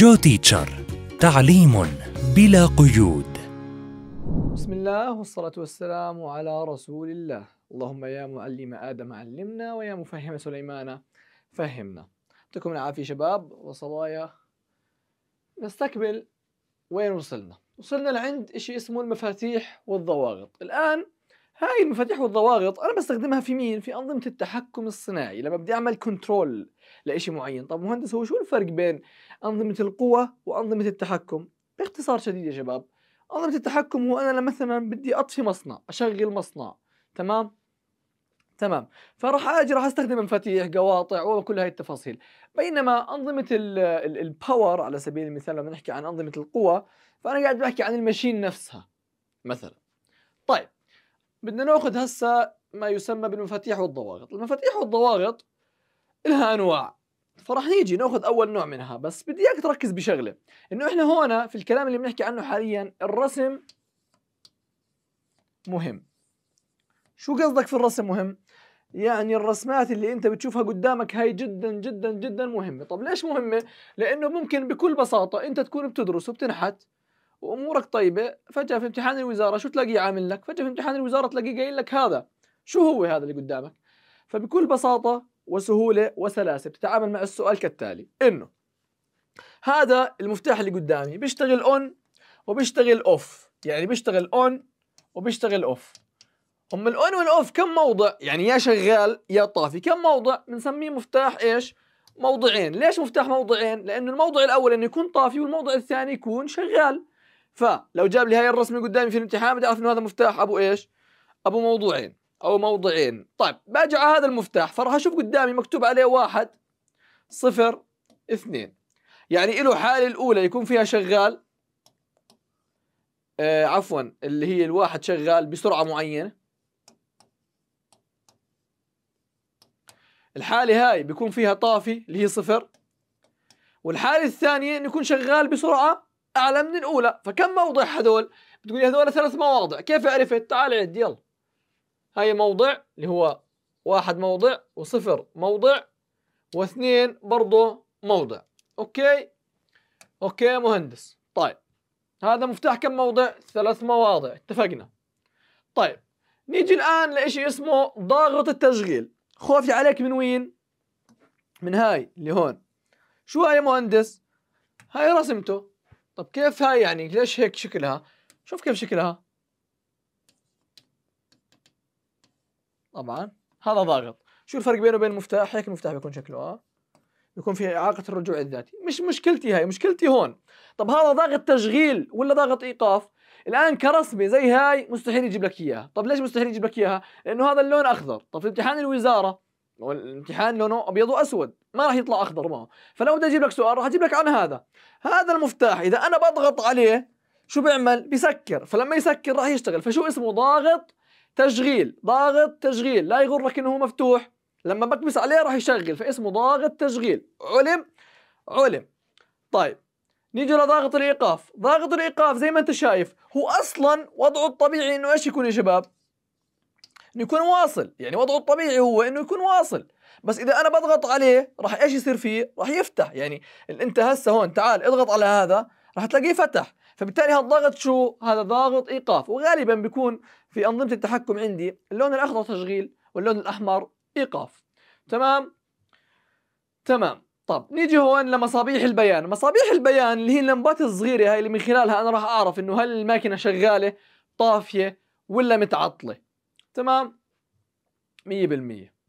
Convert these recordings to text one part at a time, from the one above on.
جو تيتشر تعليم بلا قيود بسم الله والصلاة والسلام على رسول الله اللهم يا معلم آدم علمنا ويا مفهم سليمان فهمنا يعطيكم العافية شباب وصبايا نستكمل وين وصلنا وصلنا لعند شيء اسمه المفاتيح والضواغط الآن هاي المفاتيح والضواغط أنا بستخدمها في مين؟ في أنظمة التحكم الصناعي لما بدي أعمل كنترول لشيء معين طب مهندس هو شو الفرق بين أنظمة القوة وأنظمة التحكم باختصار شديد يا شباب أنظمة التحكم هو أنا مثلا بدي أطفي مصنع أشغل مصنع تمام تمام فراح اجي راح استخدم مفاتيح قواطع وكل هاي التفاصيل بينما انظمه الباور على سبيل المثال لما نحكي عن انظمه القوة فانا قاعد بحكي عن المشين نفسها مثلا طيب بدنا ناخذ هسه ما يسمى بالمفاتيح والضواغط المفاتيح والضواغط لها انواع فراح نيجي ناخذ اول نوع منها بس بدي اياك تركز بشغله انه احنا هون في الكلام اللي بنحكي عنه حاليا الرسم مهم شو قصدك في الرسم مهم يعني الرسمات اللي انت بتشوفها قدامك هاي جدا جدا جدا مهمه طب ليش مهمه لانه ممكن بكل بساطه انت تكون بتدرس وبتنحت وامورك طيبه فجاه في امتحان الوزاره شو تلاقيه عامل لك فجاه في امتحان الوزاره تلاقيه قايل لك هذا شو هو هذا اللي قدامك فبكل بساطه وسهولة وسلاسة بتتعامل مع السؤال كالتالي إنه هذا المفتاح اللي قدامي بيشتغل اون وبيشتغل اوف يعني بيشتغل اون وبيشتغل اوف هم الاون والاوف كم موضع يعني يا شغال يا طافي كم موضع بنسميه مفتاح ايش موضعين ليش مفتاح موضعين لانه الموضع الاول انه يكون طافي والموضع الثاني يكون شغال فلو جاب لي هاي الرسمه قدامي في الامتحان بدي اعرف انه هذا مفتاح ابو ايش ابو موضوعين او موضعين طيب باجي على هذا المفتاح فراح اشوف قدامي مكتوب عليه واحد صفر اثنين يعني له حالة الاولى يكون فيها شغال آه عفوا اللي هي الواحد شغال بسرعة معينة الحالة هاي بيكون فيها طافي اللي هي صفر والحالة الثانية انه يكون شغال بسرعة أعلى من الأولى فكم موضع هذول؟ بتقولي هذول ثلاث مواضع كيف عرفت؟ تعال عد يلا هاي موضع اللي هو واحد موضع وصفر موضع واثنين برضه موضع اوكي اوكي مهندس طيب هذا مفتاح كم موضع ثلاث مواضع اتفقنا طيب نيجي الان لشيء اسمه ضاغط التشغيل خوفي عليك من وين من هاي اللي هون شو هاي يا مهندس هاي رسمته طب كيف هاي يعني ليش هيك شكلها شوف كيف شكلها طبعا هذا ضاغط شو الفرق بينه وبين المفتاح هيك المفتاح بيكون شكله اه بيكون في إعاقة الرجوع الذاتي مش مشكلتي هاي مشكلتي هون طب هذا ضاغط تشغيل ولا ضاغط إيقاف الآن كرسمة زي هاي مستحيل يجيب لك إياها طب ليش مستحيل يجيب لك إياها لأنه هذا اللون أخضر طب في امتحان الوزارة الامتحان لونه ابيض واسود ما راح يطلع اخضر معه فلو بدي اجيب لك سؤال راح اجيب لك عن هذا هذا المفتاح اذا انا بضغط عليه شو بيعمل بيسكر فلما يسكر راح يشتغل فشو اسمه ضاغط تشغيل ضاغط تشغيل لا يغرك انه مفتوح لما بكبس عليه راح يشغل فاسمه ضاغط تشغيل علم علم طيب نيجي لضاغط الايقاف ضاغط الايقاف زي ما انت شايف هو اصلا وضعه الطبيعي انه ايش يكون يا شباب انه يكون واصل يعني وضعه الطبيعي هو انه يكون واصل بس اذا انا بضغط عليه راح ايش يصير فيه راح يفتح يعني انت هسه هون تعال اضغط على هذا راح تلاقيه فتح فبالتالي هالضغط شو؟ هذا ضاغط ايقاف وغالبا بيكون في انظمه التحكم عندي اللون الاخضر تشغيل واللون الاحمر ايقاف تمام؟ تمام طب نيجي هون لمصابيح البيان مصابيح البيان اللي هي اللمبات الصغيره هاي اللي من خلالها انا راح اعرف انه هل الماكينه شغاله طافيه ولا متعطله تمام 100%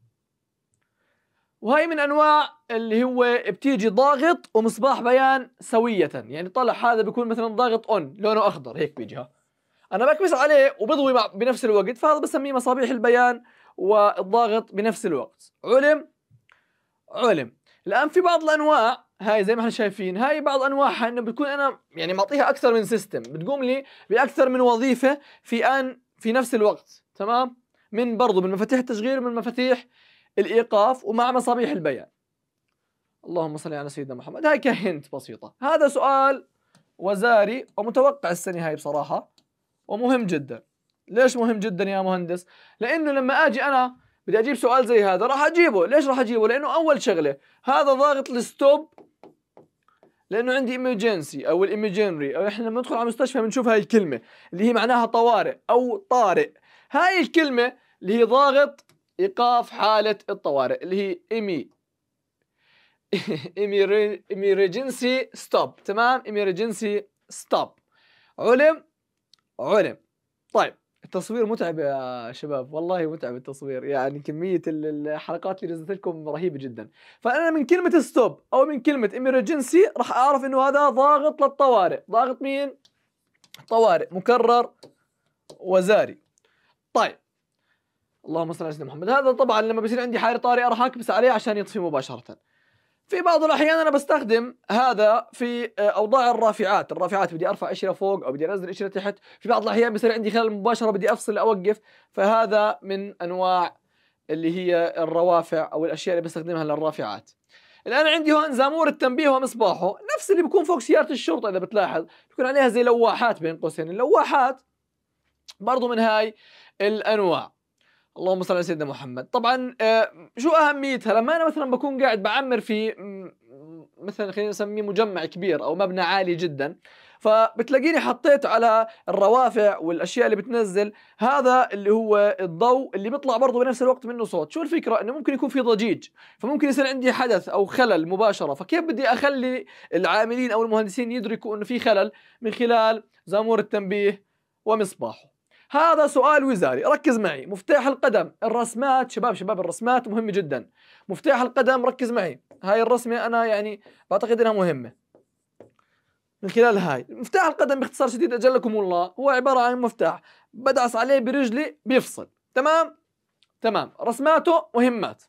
وهي من انواع اللي هو بتيجي ضاغط ومصباح بيان سويه يعني طلع هذا بيكون مثلا ضاغط اون لونه اخضر هيك بيجي ها انا بكبس عليه وبضوي بنفس الوقت فهذا بسميه مصابيح البيان والضاغط بنفس الوقت علم علم الان في بعض الانواع هاي زي ما احنا شايفين هاي بعض انواعها انه بتكون انا يعني معطيها اكثر من سيستم بتقوم لي باكثر من وظيفه في ان في نفس الوقت تمام من برضه من مفاتيح التشغيل ومن مفاتيح الايقاف ومع مصابيح البيان اللهم صل على سيدنا محمد هاي كهنت بسيطه هذا سؤال وزاري ومتوقع السنه هاي بصراحه ومهم جدا ليش مهم جدا يا مهندس لانه لما اجي انا بدي اجيب سؤال زي هذا راح اجيبه ليش راح اجيبه لانه اول شغله هذا ضاغط الستوب لانه عندي ايمرجنسي او الايمرجنري او احنا لما ندخل على المستشفى بنشوف هاي الكلمه اللي هي معناها طوارئ او طارئ هاي الكلمه اللي هي ضاغط ايقاف حاله الطوارئ اللي هي ايمي إيميرجنسي ستوب تمام إيميرجنسي ستوب علم علم طيب التصوير متعب يا شباب والله متعب التصوير يعني كمية الحلقات اللي نزلت لكم رهيبة جدا فأنا من كلمة ستوب أو من كلمة إيميرجنسي راح أعرف إنه هذا ضاغط للطوارئ ضاغط مين؟ طوارئ مكرر وزاري طيب اللهم صل على سيدنا محمد هذا طبعا لما بصير عندي حائر طارئ اروح اكبس عليه عشان يطفي مباشره في بعض الاحيان انا بستخدم هذا في آه، اوضاع الرافعات الرافعات بدي ارفع قشره فوق او بدي انزل قشره تحت في بعض الاحيان بصير عندي خلل مباشره بدي افصل اوقف فهذا من انواع اللي هي الروافع او الاشياء اللي بستخدمها للرافعات الان عندي هون زامور التنبيه ومصباحه نفس اللي بيكون فوق سياره الشرطه اذا بتلاحظ بيكون عليها زي لواحات بين قوسين اللواحات برضو من هاي الانواع اللهم صل على سيدنا محمد طبعا آه، شو اهميتها لما انا مثلا بكون قاعد بعمر في مثلا خلينا نسميه مجمع كبير او مبنى عالي جدا فبتلاقيني حطيت على الروافع والاشياء اللي بتنزل هذا اللي هو الضوء اللي بيطلع برضه بنفس الوقت منه صوت شو الفكره انه ممكن يكون في ضجيج فممكن يصير عندي حدث او خلل مباشره فكيف بدي اخلي العاملين او المهندسين يدركوا انه في خلل من خلال زامور التنبيه ومصباحه هذا سؤال وزاري ركز معي مفتاح القدم الرسمات شباب شباب الرسمات مهمة جدا مفتاح القدم ركز معي هاي الرسمة أنا يعني بعتقد أنها مهمة من خلال هاي مفتاح القدم باختصار شديد أجلكم الله هو عبارة عن مفتاح بدعس عليه برجلي بيفصل تمام تمام رسماته مهمات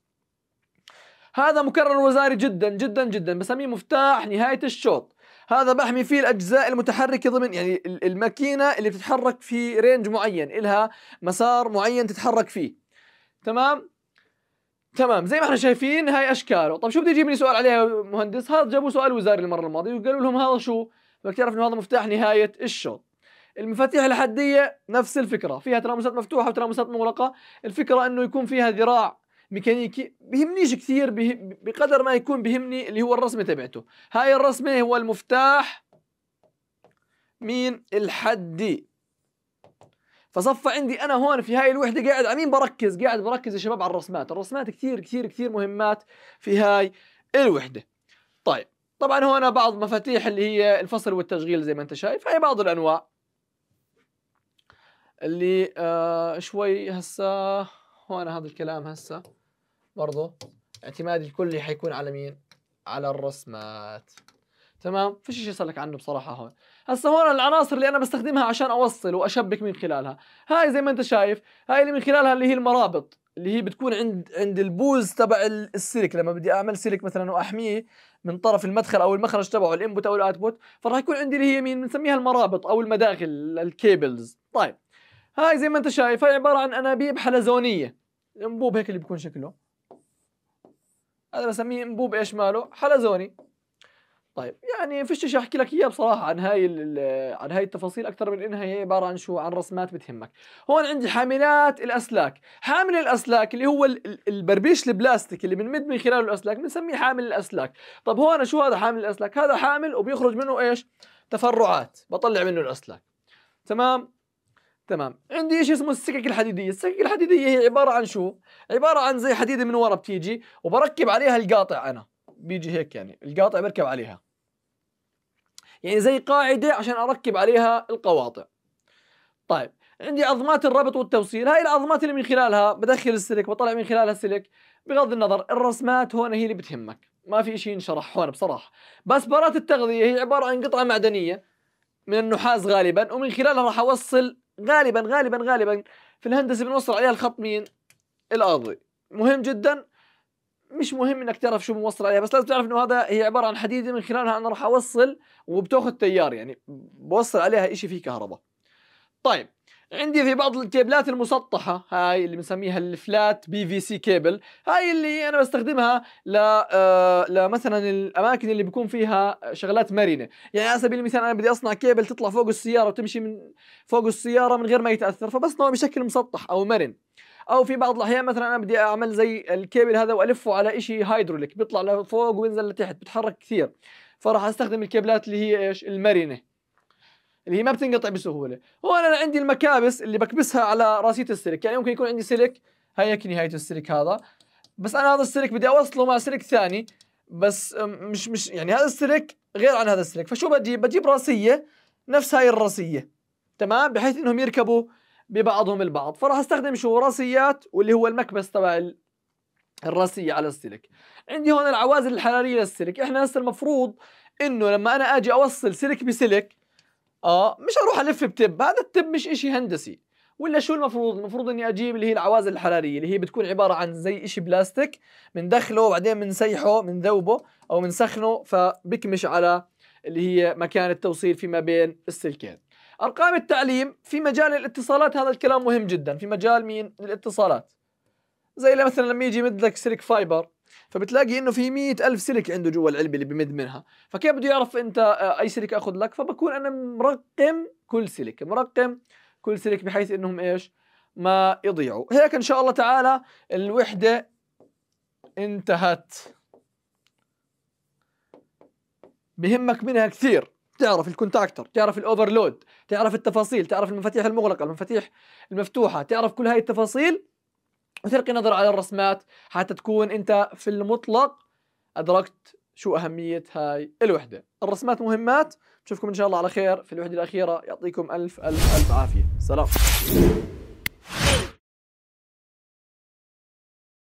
هذا مكرر وزاري جدا جدا جدا بسميه مفتاح نهاية الشوط هذا بحمي فيه الاجزاء المتحركه ضمن يعني الماكينه اللي بتتحرك في رينج معين الها مسار معين تتحرك فيه تمام تمام زي ما احنا شايفين هاي اشكاله طب شو بدي يجيبني سؤال عليها مهندس هذا جابوا سؤال وزاري المره الماضيه وقالوا لهم هذا شو بدك تعرف انه هذا مفتاح نهايه الشوط المفاتيح الحديه نفس الفكره فيها ترامسات مفتوحه وترامسات مغلقه الفكره انه يكون فيها ذراع ميكانيكي بهمنيش كثير به بقدر ما يكون بهمني اللي هو الرسمة تبعته هاي الرسمة هو المفتاح مين الحدي فصفى عندي انا هون في هاي الوحده قاعد عمين بركز قاعد بركز يا شباب على الرسمات الرسمات كثير كثير كثير مهمات في هاي الوحده طيب طبعا هون بعض مفاتيح اللي هي الفصل والتشغيل زي ما انت شايف هاي بعض الانواع اللي آه شوي هسا هون هذا الكلام هسا برضه اعتمادي الكلي حيكون على مين؟ على الرسمات تمام فيش شيء يسألك عنه بصراحه هون هسا هون العناصر اللي انا بستخدمها عشان اوصل واشبك من خلالها هاي زي ما انت شايف هاي اللي من خلالها اللي هي المرابط اللي هي بتكون عند عند البوز تبع السلك لما بدي اعمل سلك مثلا واحميه من طرف المدخل او المخرج تبعه الانبوت او الاوتبوت فراح يكون عندي اللي هي مين بنسميها المرابط او المداخل الكيبلز طيب هاي زي ما انت شايف هاي عباره عن انابيب حلزونيه الانبوب هيك اللي بيكون شكله هذا بسميه انبوب ايش ماله حلزوني طيب يعني فيش شيء احكي لك اياه بصراحه عن هاي عن هاي التفاصيل اكثر من انها هي عباره عن شو عن رسمات بتهمك هون عندي حاملات الاسلاك حامل الاسلاك اللي هو البربيش البلاستيك اللي بنمد من خلاله الاسلاك بنسميه حامل الاسلاك طب هون شو هذا حامل الاسلاك هذا حامل وبيخرج منه ايش تفرعات بطلع منه الاسلاك تمام تمام عندي شيء اسمه السكك الحديديه السكك الحديديه هي عباره عن شو عباره عن زي حديده من ورا بتيجي وبركب عليها القاطع انا بيجي هيك يعني القاطع بركب عليها يعني زي قاعده عشان اركب عليها القواطع طيب عندي عظمات الربط والتوصيل هاي العظمات اللي من خلالها بدخل السلك بطلع من خلالها السلك بغض النظر الرسمات هون هي اللي بتهمك ما في شيء ينشرح هون بصراحه بس برات التغذيه هي عباره عن قطعه معدنيه من النحاس غالبا ومن خلالها راح اوصل غالبا غالبا غالبا في الهندسه بنوصل عليها الخط مين؟ الارضي مهم جدا مش مهم انك تعرف شو بنوصل عليها بس لازم تعرف انه هذا هي عباره عن حديده من خلالها انا راح اوصل وبتاخذ تيار يعني بوصل عليها شيء فيه كهرباء طيب عندي في بعض الكيبلات المسطحة هاي اللي بنسميها الفلات بي في سي كيبل هاي اللي أنا بستخدمها ل آه لمثلا الأماكن اللي بيكون فيها شغلات مرنة يعني على سبيل المثال أنا بدي أصنع كيبل تطلع فوق السيارة وتمشي من فوق السيارة من غير ما يتأثر فبصنعه بشكل مسطح أو مرن او في بعض الاحيان مثلا انا بدي اعمل زي الكيبل هذا والفه على شيء هيدروليك بيطلع لفوق وينزل لتحت بتحرك كثير فراح استخدم الكيبلات اللي هي ايش المرنه اللي هي ما بتنقطع بسهوله هون انا عندي المكابس اللي بكبسها على راسيه السلك يعني ممكن يكون عندي سلك هيك نهايه السلك هذا بس انا هذا السلك بدي اوصله مع سلك ثاني بس مش مش يعني هذا السلك غير عن هذا السلك فشو بجيب بجيب راسيه نفس هاي الراسيه تمام بحيث انهم يركبوا ببعضهم البعض فراح استخدم شو راسيات واللي هو المكبس تبع الراسيه على السلك عندي هون العوازل الحراريه للسلك احنا هسه المفروض انه لما انا اجي اوصل سلك بسلك اه مش اروح الف بتب هذا التب مش إشي هندسي ولا شو المفروض المفروض اني اجيب اللي هي العوازل الحراريه اللي هي بتكون عباره عن زي إشي بلاستيك بندخله وبعدين بنسيحه بنذوبه او بنسخنه فبكمش على اللي هي مكان التوصيل فيما بين السلكين ارقام التعليم في مجال الاتصالات هذا الكلام مهم جدا في مجال مين الاتصالات زي مثلا لما يجي يمد لك سلك فايبر فبتلاقي انه في مئة ألف سلك عنده جوا العلبة اللي بمد منها فكيف بده يعرف انت آه، اي سلك اخذ لك فبكون انا مرقم كل سلك مرقم كل سلك بحيث انهم ايش ما يضيعوا هيك ان شاء الله تعالى الوحدة انتهت بهمك منها كثير تعرف الكونتاكتر تعرف الاوفرلود تعرف التفاصيل تعرف المفاتيح المغلقة المفاتيح المفتوحة تعرف كل هاي التفاصيل وتلقي نظرة على الرسمات حتى تكون أنت في المطلق أدركت شو أهمية هاي الوحدة الرسمات مهمات بشوفكم إن شاء الله على خير في الوحدة الأخيرة يعطيكم ألف ألف ألف عافية سلام